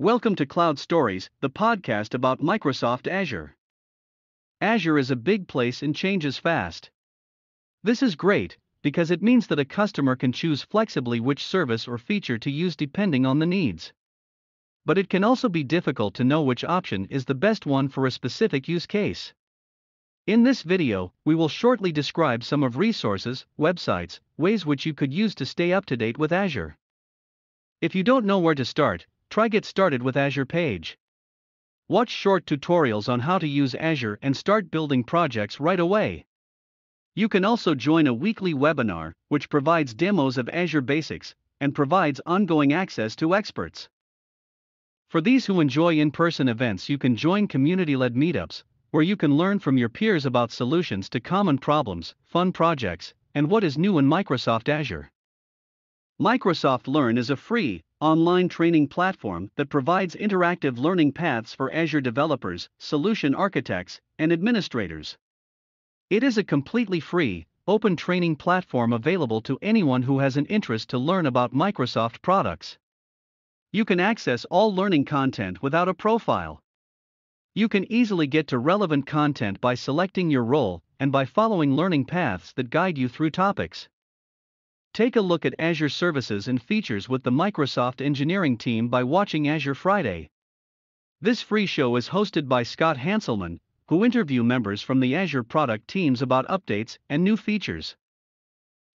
Welcome to Cloud Stories, the podcast about Microsoft Azure. Azure is a big place and changes fast. This is great, because it means that a customer can choose flexibly which service or feature to use depending on the needs. But it can also be difficult to know which option is the best one for a specific use case. In this video, we will shortly describe some of resources, websites, ways which you could use to stay up to date with Azure. If you don't know where to start, try get started with Azure Page. Watch short tutorials on how to use Azure and start building projects right away. You can also join a weekly webinar, which provides demos of Azure Basics and provides ongoing access to experts. For these who enjoy in person events, you can join community led meetups, where you can learn from your peers about solutions to common problems, fun projects, and what is new in Microsoft Azure. Microsoft Learn is a free, online training platform that provides interactive learning paths for Azure developers, solution architects, and administrators. It is a completely free, open training platform available to anyone who has an interest to learn about Microsoft products. You can access all learning content without a profile. You can easily get to relevant content by selecting your role and by following learning paths that guide you through topics. Take a look at Azure services and features with the Microsoft engineering team by watching Azure Friday. This free show is hosted by Scott Hanselman, who interview members from the Azure product teams about updates and new features.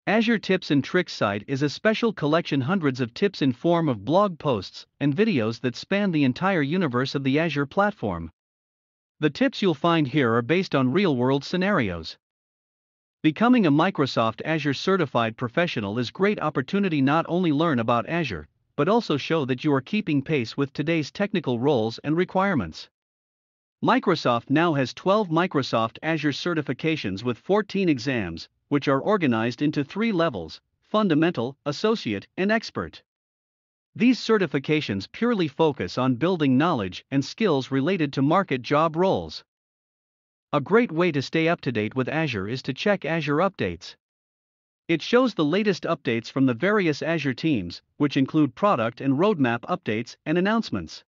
Azure Tips and Tricks site is a special collection hundreds of tips in form of blog posts and videos that span the entire universe of the Azure platform. The tips you'll find here are based on real-world scenarios. Becoming a Microsoft Azure certified professional is great opportunity not only learn about Azure, but also show that you are keeping pace with today's technical roles and requirements. Microsoft now has 12 Microsoft Azure certifications with 14 exams, which are organized into three levels fundamental, associate, and expert. These certifications purely focus on building knowledge and skills related to market job roles. A great way to stay up to date with Azure is to check Azure Updates. It shows the latest updates from the various Azure teams, which include product and roadmap updates and announcements.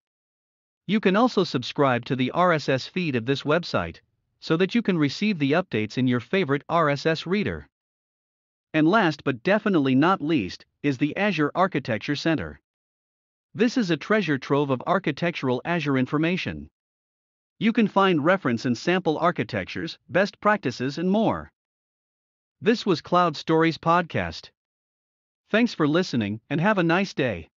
You can also subscribe to the RSS feed of this website, so that you can receive the updates in your favorite RSS reader. And last but definitely not least, is the Azure Architecture Center. This is a treasure trove of architectural Azure information. You can find reference and sample architectures, best practices, and more. This was Cloud Stories Podcast. Thanks for listening and have a nice day.